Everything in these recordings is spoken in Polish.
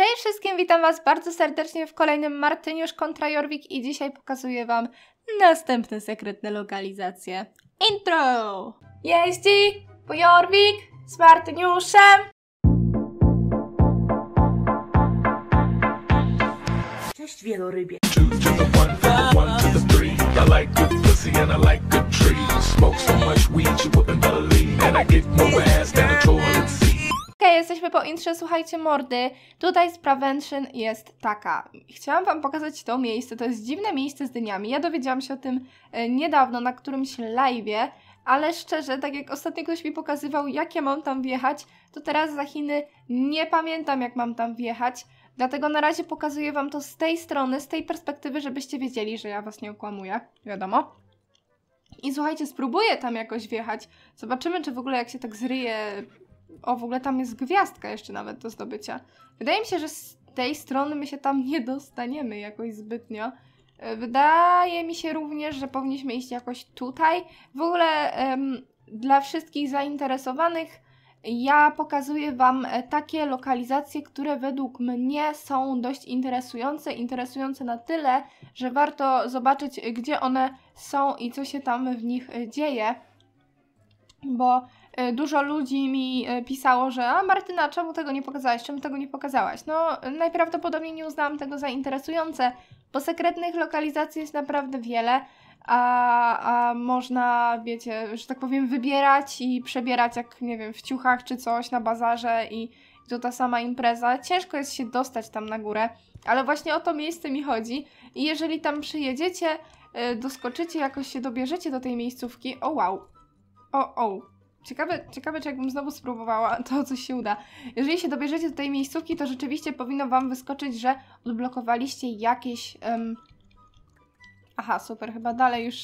Cześć wszystkim, witam Was bardzo serdecznie w kolejnym Martyniusz kontra Jorwik i dzisiaj pokazuję Wam następne sekretne lokalizacje. Intro! Jeździ po Jorwik z Martyniuszem! Cześć wielorybie! OK, jesteśmy po intrze, słuchajcie mordy. Tutaj z Prevention jest taka. Chciałam Wam pokazać to miejsce, to jest dziwne miejsce z dyniami. Ja dowiedziałam się o tym e, niedawno na którymś live'ie, ale szczerze, tak jak ostatnio ktoś mi pokazywał, jak ja mam tam wjechać, to teraz za Chiny nie pamiętam, jak mam tam wjechać. Dlatego na razie pokazuję Wam to z tej strony, z tej perspektywy, żebyście wiedzieli, że ja Was nie okłamuję, wiadomo. I słuchajcie, spróbuję tam jakoś wjechać. Zobaczymy, czy w ogóle jak się tak zryje o, w ogóle tam jest gwiazdka jeszcze nawet do zdobycia. Wydaje mi się, że z tej strony my się tam nie dostaniemy jakoś zbytnio. E, wydaje mi się również, że powinniśmy iść jakoś tutaj. W ogóle dla wszystkich zainteresowanych ja pokazuję Wam e, takie lokalizacje, które według mnie są dość interesujące. Interesujące na tyle, że warto zobaczyć, gdzie one są i co się tam w nich e, dzieje. Bo E, dużo ludzi mi e, pisało, że a Martyna, czemu tego nie pokazałaś, czemu tego nie pokazałaś? No, najprawdopodobniej nie uznałam tego za interesujące, bo sekretnych lokalizacji jest naprawdę wiele, a, a można, wiecie, że tak powiem, wybierać i przebierać jak, nie wiem, w ciuchach czy coś na bazarze i to ta sama impreza. Ciężko jest się dostać tam na górę, ale właśnie o to miejsce mi chodzi i jeżeli tam przyjedziecie, e, doskoczycie, jakoś się dobierzecie do tej miejscówki, o wow, o o, Ciekawe, ciekawe, czy jakbym znowu spróbowała, to coś się uda. Jeżeli się dobierzecie do tej miejscówki, to rzeczywiście powinno Wam wyskoczyć, że odblokowaliście jakieś... Um... Aha, super, chyba dalej już...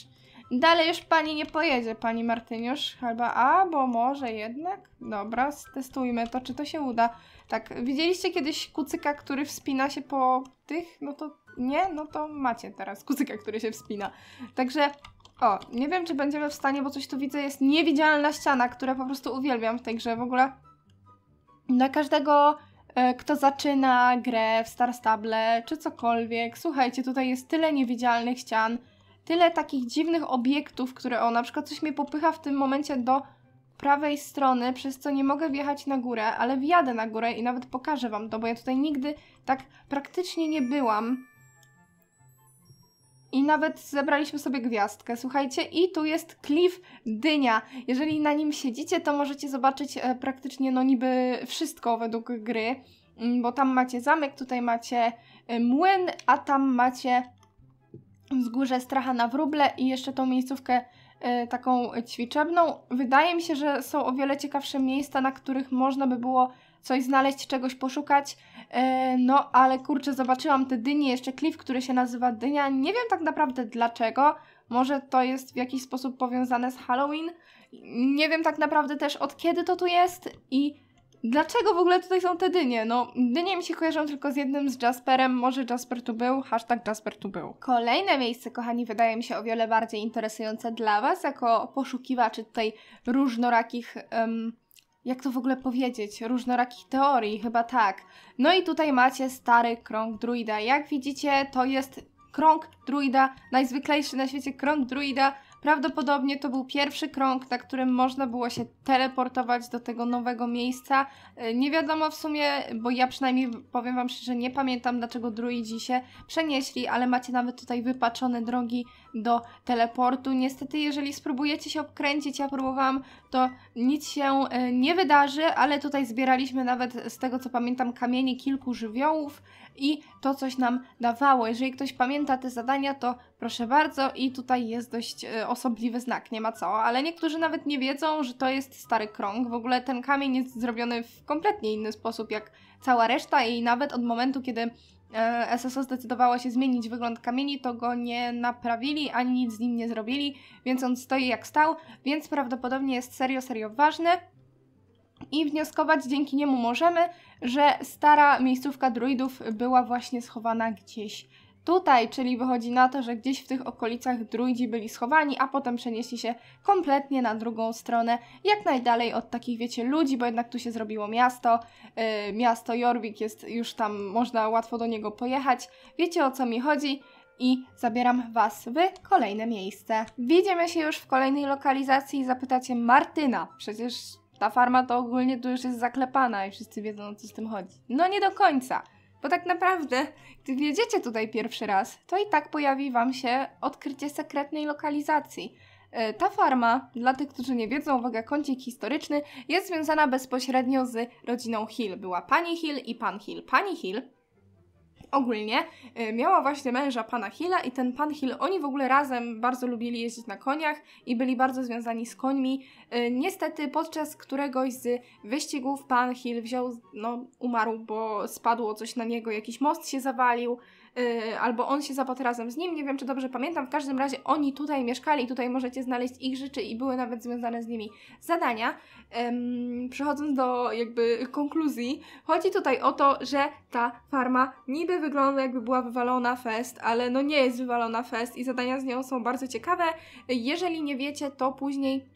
Dalej już Pani nie pojedzie, Pani Martyniusz. Chyba, a, bo może jednak? Dobra, testujmy to, czy to się uda. Tak, widzieliście kiedyś kucyka, który wspina się po tych? No to nie? No to macie teraz kucyka, który się wspina. Także o, nie wiem, czy będziemy w stanie, bo coś tu widzę, jest niewidzialna ściana, która po prostu uwielbiam w tej grze w ogóle. Dla każdego, e, kto zaczyna grę w Star Stable czy cokolwiek, słuchajcie, tutaj jest tyle niewidzialnych ścian, tyle takich dziwnych obiektów, które o, na przykład coś mnie popycha w tym momencie do prawej strony, przez co nie mogę wjechać na górę, ale wjadę na górę i nawet pokażę wam to, bo ja tutaj nigdy tak praktycznie nie byłam. I nawet zebraliśmy sobie gwiazdkę, słuchajcie, i tu jest klif dynia. Jeżeli na nim siedzicie, to możecie zobaczyć e, praktycznie no niby wszystko według gry, mm, bo tam macie zamek, tutaj macie e, młyn, a tam macie wzgórze stracha na wróble i jeszcze tą miejscówkę e, taką ćwiczebną. Wydaje mi się, że są o wiele ciekawsze miejsca, na których można by było coś znaleźć, czegoś poszukać. E, no, ale kurczę, zobaczyłam te dynie, jeszcze klif, który się nazywa dynia. Nie wiem tak naprawdę dlaczego. Może to jest w jakiś sposób powiązane z Halloween. Nie wiem tak naprawdę też od kiedy to tu jest i dlaczego w ogóle tutaj są te dynie. No, dynie mi się kojarzą tylko z jednym z Jasperem. Może Jasper tu był, hashtag Jasper tu był. Kolejne miejsce, kochani, wydaje mi się o wiele bardziej interesujące dla Was, jako poszukiwaczy tutaj różnorakich... Um, jak to w ogóle powiedzieć, różnorakich teorii, chyba tak. No i tutaj macie stary krąg druida. Jak widzicie, to jest krąg druida, najzwyklejszy na świecie krąg druida, Prawdopodobnie to był pierwszy krąg, na którym można było się teleportować do tego nowego miejsca. E, nie wiadomo w sumie, bo ja przynajmniej powiem Wam szczerze, nie pamiętam dlaczego druidzi się przenieśli, ale macie nawet tutaj wypaczone drogi do teleportu. Niestety, jeżeli spróbujecie się obkręcić, ja próbowałam, to nic się e, nie wydarzy, ale tutaj zbieraliśmy nawet z tego co pamiętam kamienie kilku żywiołów i to coś nam dawało. Jeżeli ktoś pamięta te zadania, to Proszę bardzo, i tutaj jest dość e, osobliwy znak, nie ma co, ale niektórzy nawet nie wiedzą, że to jest stary krąg. W ogóle ten kamień jest zrobiony w kompletnie inny sposób jak cała reszta, i nawet od momentu, kiedy e, SSO zdecydowała się zmienić wygląd kamieni, to go nie naprawili ani nic z nim nie zrobili, więc on stoi jak stał, więc prawdopodobnie jest serio, serio ważny. I wnioskować dzięki niemu możemy, że stara miejscówka druidów była właśnie schowana gdzieś tutaj, czyli wychodzi na to, że gdzieś w tych okolicach druidzi byli schowani, a potem przenieśli się kompletnie na drugą stronę, jak najdalej od takich, wiecie, ludzi, bo jednak tu się zrobiło miasto, yy, miasto Jorvik jest już tam, można łatwo do niego pojechać, wiecie o co mi chodzi, i zabieram Was w kolejne miejsce. Widzimy się już w kolejnej lokalizacji i zapytacie Martyna, przecież ta farma to ogólnie tu już jest zaklepana i wszyscy wiedzą o co z tym chodzi. No nie do końca. Bo tak naprawdę, gdy wjedziecie tutaj pierwszy raz, to i tak pojawi Wam się odkrycie sekretnej lokalizacji. E, ta farma, dla tych, którzy nie wiedzą, uwaga, kącik historyczny, jest związana bezpośrednio z rodziną Hill. Była pani Hill i pan Hill. Pani Hill ogólnie y, miała właśnie męża pana Hilla i ten pan Hill, oni w ogóle razem bardzo lubili jeździć na koniach i byli bardzo związani z końmi. Y, niestety podczas któregoś z wyścigów pan Hill wziął, no umarł, bo spadło coś na niego, jakiś most się zawalił, Y, albo on się zapadł razem z nim, nie wiem czy dobrze pamiętam, w każdym razie oni tutaj mieszkali tutaj możecie znaleźć ich rzeczy i były nawet związane z nimi zadania. Przechodząc do jakby konkluzji, chodzi tutaj o to, że ta farma niby wygląda jakby była wywalona fest, ale no nie jest wywalona fest i zadania z nią są bardzo ciekawe. Jeżeli nie wiecie, to później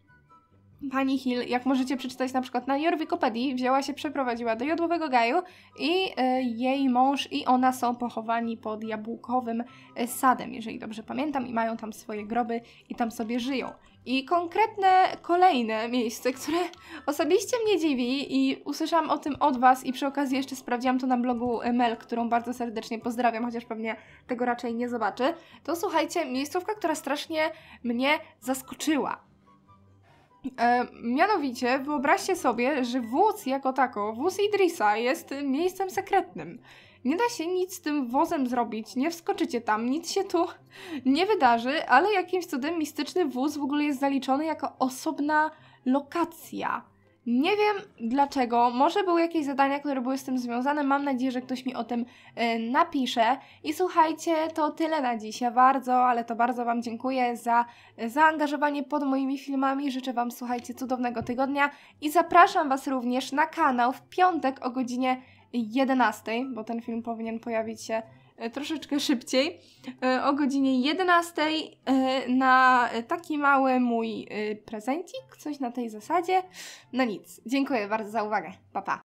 pani Hill, jak możecie przeczytać na przykład na Jorwikopedii, wzięła się, przeprowadziła do Jodłowego Gaju i e, jej mąż i ona są pochowani pod jabłkowym e, sadem, jeżeli dobrze pamiętam, i mają tam swoje groby i tam sobie żyją. I konkretne kolejne miejsce, które osobiście mnie dziwi i usłyszałam o tym od Was i przy okazji jeszcze sprawdziłam to na blogu e, Mel, którą bardzo serdecznie pozdrawiam, chociaż pewnie tego raczej nie zobaczy, to słuchajcie, miejscówka, która strasznie mnie zaskoczyła E, mianowicie, wyobraźcie sobie, że wóz jako tako, wóz Idrisa jest miejscem sekretnym. Nie da się nic z tym wozem zrobić, nie wskoczycie tam, nic się tu nie wydarzy, ale jakimś cudem mistyczny wóz w ogóle jest zaliczony jako osobna lokacja. Nie wiem dlaczego, może były jakieś zadania, które były z tym związane, mam nadzieję, że ktoś mi o tym y, napisze. I słuchajcie, to tyle na dziś. Ja bardzo, ale to bardzo Wam dziękuję za zaangażowanie pod moimi filmami. Życzę Wam, słuchajcie, cudownego tygodnia i zapraszam Was również na kanał w piątek o godzinie 11, bo ten film powinien pojawić się E, troszeczkę szybciej e, o godzinie 11 e, na taki mały mój prezencik, coś na tej zasadzie. No nic, dziękuję bardzo za uwagę. Pa pa.